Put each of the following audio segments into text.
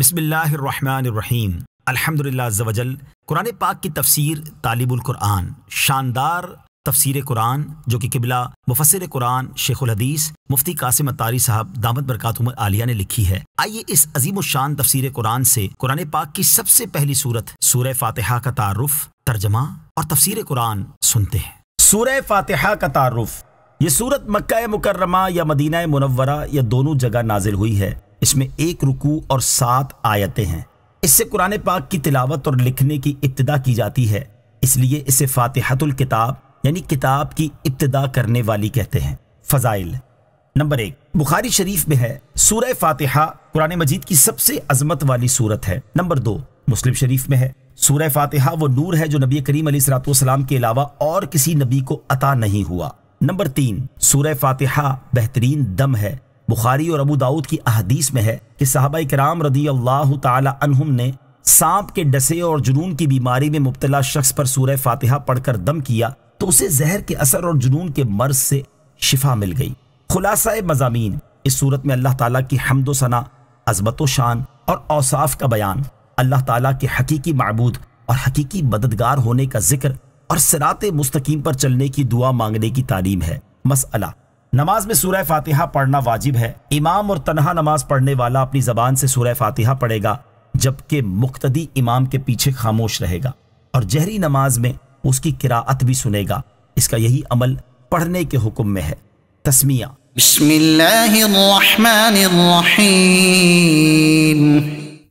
बिसमीम अल्हम्दुलिल्लाह कुरान पाक की तफसीर तालिबुल कुरान शानदार तफसीर कुरान जो कि किबला मुफसर कुरान शेखुल हदीस मुफ्ती कासिम अतारी साहब दामद बरकत उमर आलिया ने लिखी है आइए इस अजीम शान तफसीर कुरान से कुरान पाक की सबसे पहली सूरत सूर्य फातिहा का तारुफ तर्जमा और तफसीर कुरान सुनते हैं सूर्य फातिहा का तारुफ ये सूरत मक्का मुकर्रमा या मदीना मुनवरा या दोनों जगह नाजिल हुई है इसमें एक रुकू और सात आयतें हैं इससे कुरान पाक की तिलावत और लिखने की इब्तदा की जाती है इसलिए इसे फातिहतुल किताब यानी किताब की इब्तदा करने वाली कहते हैं फजाइल नंबर एक बुखारी शरीफ में है सूर फातिहा कुरान मजीद की सबसे अजमत वाली सूरत है नंबर दो मुस्लिम शरीफ में है सूर्य फातिहा वो नूर है जो नबी करीम सलाम के अलावा और किसी नबी को अता नहीं हुआ नंबर तीन सूर्य फातिहा बेहतरीन दम है बुखारी और अबू दाऊद की अहदीस में है कि साहबा कराम रदी अल्लाह तुम ने सांप के डसे और जुनून की बीमारी में मुबतला शख्स पर सूर फातिहा पढ़कर दम किया तो उसे जहर के असर और जुनून के मर्ज से शिफा मिल गई खुलासा मजामी इस सूरत में अल्लाह तला की हमदोसना अजमत शान और औसाफ का बयान अल्लाह तला के हकीकी मबूद और हकीकी मददगार होने का जिक्र और सरात मुस्तकीम पर चलने की दुआ मांगने की तालीम है मसला नमाज में सूर्य फातिहा पढ़ना वाजिब है इमाम और तनहा नमाज पढ़ने वाला अपनी जबान से सूर्य फातिहा पढ़ेगा जबकि मुख्तदी इमाम के पीछे खामोश रहेगा और जहरी नमाज में उसकी किरात भी सुनेगा इसका यही अमल पढ़ने के हुक्म में है तस्मिया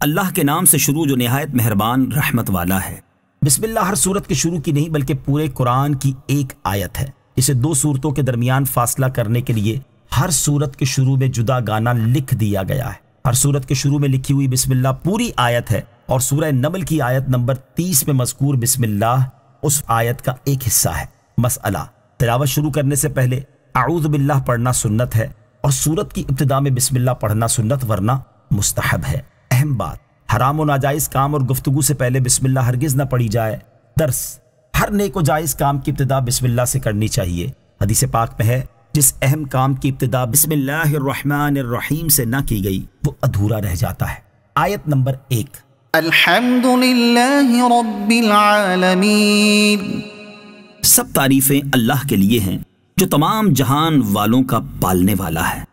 अल्लाह के नाम से शुरू जो नहायत मेहरबान रहमत वाला है बिस्मिल्लाह हर सूरत के शुरू की नहीं बल्कि पूरे कुरान की एक आयत है इसे दो सूरतों के दरमियान फासला करने के लिए हर सूरत के शुरू में जुदा गाना लिख दिया गया है हर सूरत के शुरू में लिखी हुई बिस्मिल्लाह पूरी आयत है और सूरह नमल की आयत नंबर तीस में मजकूर बिस्मिल्लाह उस आयत का एक हिस्सा है मसला तिलावत शुरू करने से पहले आऊद बिल्ला पढ़ना सुन्नत है और सूरत की इब्तदा में बिस्मिल्लाह पढ़ना सुन्नत वरना मुस्तहब है अहम बात हराम व नाजायज़ काम और गुफ्तु से पहले बिस्मिल्लाह हरगिज़ ना पढ़ी जाए दर्स हर नेक जायज़ काम की इब्तदा बिस्मिल्ला से करनी चाहिए हदीस पाक में है जिस अहम काम की इब्तदा बिस्मिल्लाम से ना की गई वो अधूरा रह जाता है आयत नंबर एक सब तारीफें अल्लाह के लिए हैं जो तमाम जहान वालों का पालने वाला है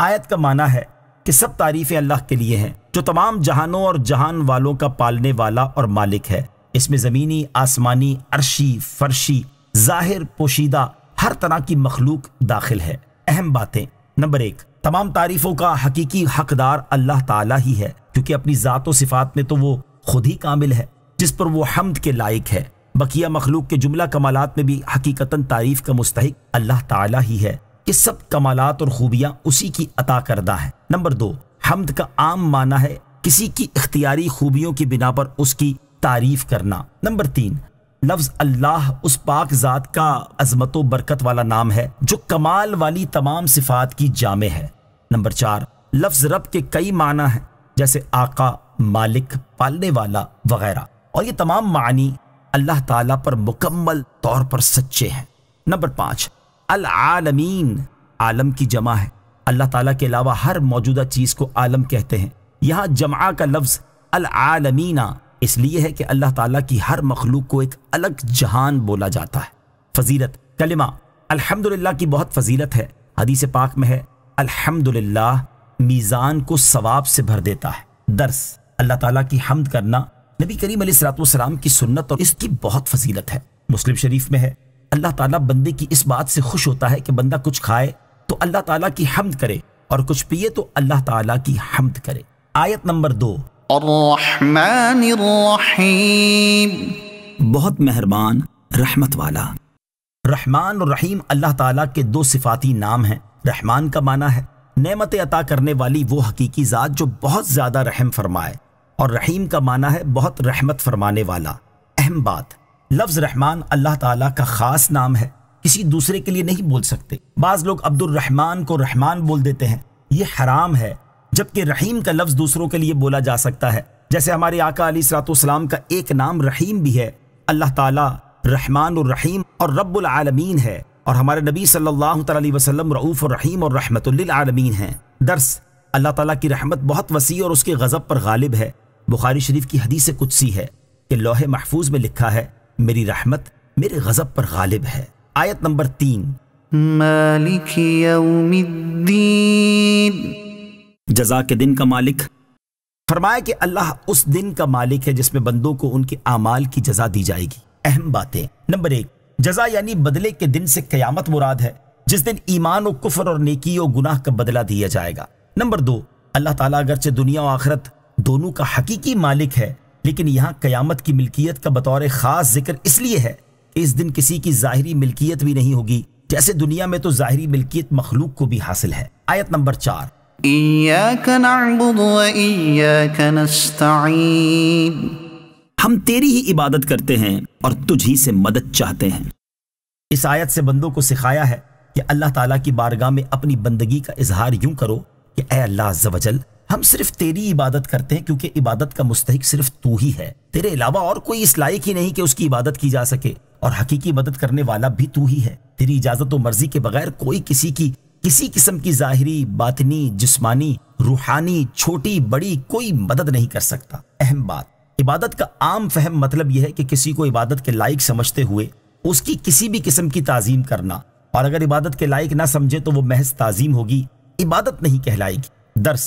आयत का माना है कि सब तारीफें अल्लाह के लिए हैं जो तमाम जहानों और जहान वालों का पालने वाला और मालिक है इसमें ज़मीनी आसमानी अरशी फर्शी जाहिर पोशीदा हर तरह की मखलूक दाखिल है अहम बातें नंबर एक तमाम तारीफों का हकीकी हकदार अल्लाह ताला ही है क्योंकि अपनी ज़ात व सिफात में तो वो खुद ही कामिल है जिस पर वो हमद के लायक है बकिया मखलूक के जुमला कमालत में भी हकीकता तारीफ का मुस्तक अल्लाह ताला ही है ये सब कमालत और खूबियाँ उसी की अता करदा है नंबर दो हमद का आम माना है किसी की इख्तियारी खूबियों की बिना पर उसकी तारीफ करना नंबर तीन लफ्ज अल्लाह उस पाक ज़ात का अजमत बरकत वाला नाम है जो कमाल वाली तमाम सिफात की जामे है नंबर चार लफ्ज रब के कई माना है जैसे आका मालिक पालने वाला वगैरह और ये तमाम मानी अल्लाह ताला पर मुकम्मल तौर पर सच्चे हैं नंबर पांच अल आलमीन आलम की जमा है अल्लाह ताला के अलावा हर मौजूदा चीज़ को आलम कहते हैं यहाँ जमा का लफ्ज़ अल आलमीना इसलिए है कि अल्लाह ताला की हर मखलूक को एक अलग जहान बोला जाता है फजीलत कलिमा अल्हम्दुलिल्लाह की बहुत फजीलत है हदीस पाक में है अल्हम्दुलिल्लाह मीज़ान को सवाब से भर देता है दर्स अल्लाह ताला की हमद करना नबी करीम सलाम की सुन्नत और इसकी बहुत फजीलत है मुस्लिम शरीफ में है अल्लाह ताला बंदे की इस बात से खुश होता है कि बंदा कुछ खाए तो अल्लाह ताला की हमद करे और कुछ पिए तो अल्लाह ताला की हमद करे आयत नंबर दो बहुत मेहरबान रहमत वाला रहमान और रहीम अल्लाह ताला के दो सिफाती नाम हैं रहमान का माना है नेमत अता करने वाली वो हकीकी ज़ात जो बहुत ज़्यादा रहम फरमाए और रहीम का माना है बहुत रहमत फरमाने वाला अहम बात लफ्ज़ रहमान अल्लाह ताला का ख़ास नाम है किसी दूसरे के लिए नहीं बोल सकते बाज़ लोग अब्दुलरहमान को रहमान बोल देते हैं ये हराम है जबकि रहीम का लफ्ज़ दूसरों के लिए बोला जा सकता है जैसे हमारे आका अली सलातम का एक नाम रहीम भी है अल्लाह ताला रहमान और रहीम और रब्बुल आलमीन है और हमारे नबी सल्लल्लाहु अलैहि वसल्लम रऊफ़ और रहीम और रहमतुल्लमीन हैं दर्स अल्लाह ताला की रहमत बहुत वसी और उसके गज़ब पर गालिब है बुखारी शरीफ की हदीस कुदसी है कि लोहे महफूज में लिखा है मेरी रहमत मेरे गज़ब पर गालिब है आयत नंबर तीन मालिक जजा के दिन का मालिक फरमाया कि अल्लाह उस दिन का मालिक है जिसमें बंदों को उनके अमाल की जजा दी जाएगी अहम बातें नंबर एक जजा यानी बदले के दिन से कयामत मुराद है जिस दिन ईमान और कुफर और नेकी और गुनाह का बदला दिया जाएगा नंबर दो अल्लाह ताला अगरचे दुनिया और आखरत दोनों का हकीकी मालिक है लेकिन यहाँ कयामत की मिल्कियत का बतौर खास जिक्र इसलिए है इस दिन किसी की ज़ाहरी मिल्कियत भी नहीं होगी जैसे दुनिया में तो ज़ाहरी मिल्कियत मखलूक को भी हासिल है आयत नंबर चार इयाक नअबुद व इयाक नस्तईन हम तेरी ही इबादत करते हैं और तुझ ही से मदद चाहते हैं इस आयत से बंदों को सिखाया है कि अल्लाह ताला की बारगाह में अपनी बंदगी का इजहार यूं करो कि ए अल्लाह अज्जवजल हम सिर्फ तेरी इबादत करते हैं क्योंकि इबादत का मुस्तक सिर्फ तू ही है तेरे अलावा और कोई इस लायक ही नहीं कि उसकी इबादत की जा सके और हकीकी मदद करने वाला भी तू ही है तेरी इजाजत और मर्जी के बगैर कोई किसी की किसी किस्म की जाहरी बातनी जिस्मानी रूहानी छोटी बड़ी कोई मदद नहीं कर सकता अहम बात इबादत का आम फहम मतलब यह है कि किसी को इबादत के लायक समझते हुए उसकी किसी भी किस्म की ताजीम करना और अगर इबादत के लायक ना समझे तो वो महज ताजीम होगी इबादत नहीं कहलाएगी दर्स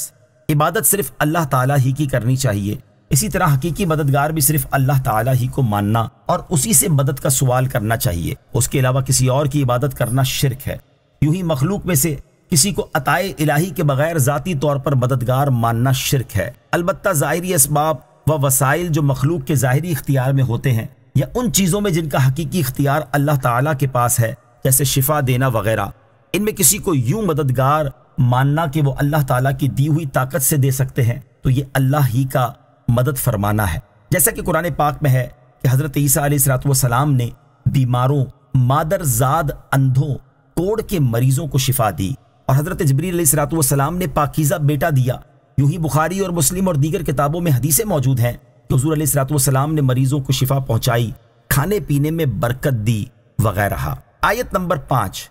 इबादत सिर्फ अल्लाह ताला ही की करनी चाहिए इसी तरह हकीकी मददगार भी सिर्फ अल्लाह ताला ही को मानना और उसी से मदद का सवाल करना चाहिए उसके अलावा किसी और की इबादत करना शिरक है यूं ही मखलूक में से किसी को अताए इलाही के बगैर ज़ाती तौर पर मददगार मानना शिरक है अलबत् ज़ाहरी इसबाब व वसाइल जो मखलूक के ज़ाहरी इख्तियार में होते हैं या उन चीज़ों में जिनका हकीकी इख्तियार अल्लाह ताला के पास है जैसे शिफा देना वगैरह इनमें किसी को यूं मददगार मानना कि वो अल्लाह ताला की दी हुई ताकत से दे सकते हैं तो ये अल्लाह ही का मदद फरमाना है जैसा कि कुरान पाक में है कि हज़रत ईसा सलाम ने बीमारों मादरजाद अंधों तोड़ के मरीजों को शिफा दी और हजरत जबरी ने पाकिजा बेटा दिया यूं ही बुखारी और मुस्लिम और दीगर किताबों में हदीसें मौजूद हैं कि हजूर सलाम ने मरीजों को शिफा पहुंचाई खाने पीने में बरकत दी वगैरह आयत नंबर पाँच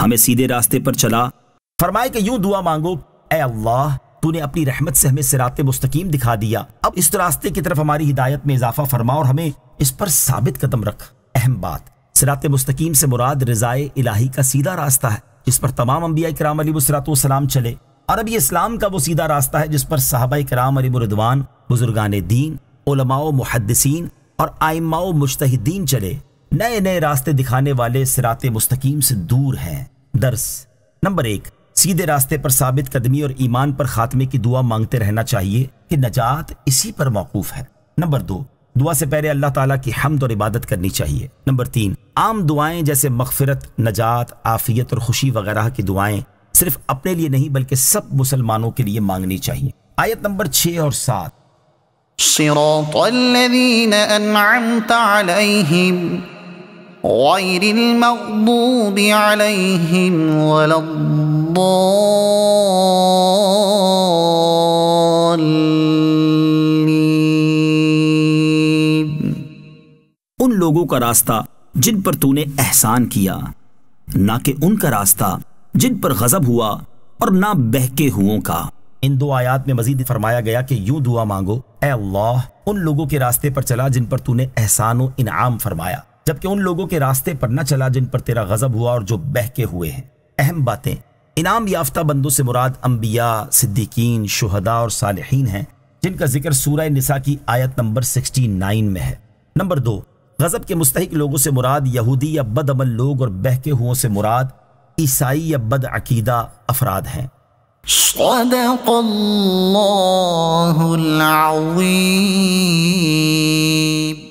हमें सीधे रास्ते पर चला फरमाए कि यूं दुआ मांगो ए अल्लाह तूने अपनी रहमत से हमें सिरात मुस्तकीम दिखा दिया अब इस रास्ते की तरफ हमारी हिदायत में इजाफा फरमा और हमें इस पर साबित कदम रख अहम बात सिरात मुस्तकीम से मुराद रज़ाए इलाही का सीधा रास्ता है जिस पर तमाम अम्बिया कराम सलाम चले और अब ये इस्लाम का वो सीधा रास्ता है जिस पर साहबा कराम अलीमरदवान बुजुर्गान दीन उलमाओ मुहदसिन और आइमाओ मुश्तहदीन चले नए नए रास्ते दिखाने वाले सिरात मुस्तकीम से दूर हैं दर्स नंबर एक सीधे रास्ते पर साबित कदमी और ईमान पर खात्मे की दुआ मांगते रहना चाहिए कि नजात इसी पर मौकूफ है नंबर दो दुआ से पहले अल्लाह ताला की हमद और इबादत करनी चाहिए नंबर तीन आम दुआएं जैसे मगफरत नजात आफियत और खुशी वगैरह की दुआएं सिर्फ अपने लिए नहीं बल्कि सब मुसलमानों के लिए मांगनी चाहिए आयत नंबर छः और सात غير المغضوب عليهم ولا उन लोगों का रास्ता जिन पर तूने एहसान किया ना कि उनका रास्ता जिन पर गजब हुआ और ना बहके हुओं का इन दो आयात में मजीद फरमाया गया कि यूं दुआ मांगो ए अल्लाह उन लोगों के रास्ते पर चला जिन पर तूने एहसान इनाम फरमाया जबकि उन लोगों के रास्ते पर न चला जिन पर तेरा गजब हुआ और जो बहके हुए हैं अहम बातें इनाम याफ्ता बंदों से मुराद अम्बिया सिद्दीकीन शहदा और सालहीन हैं जिनका जिक्र सूर निसा की आयत नंबर सिक्सटी नाइन में है नंबर दो गज़ब के मुस्तक लोगों से मुराद यहूदी या बदअमल लोग और बहके हुओं से मुराद ईसाई या बदअकीदा अफराद हैं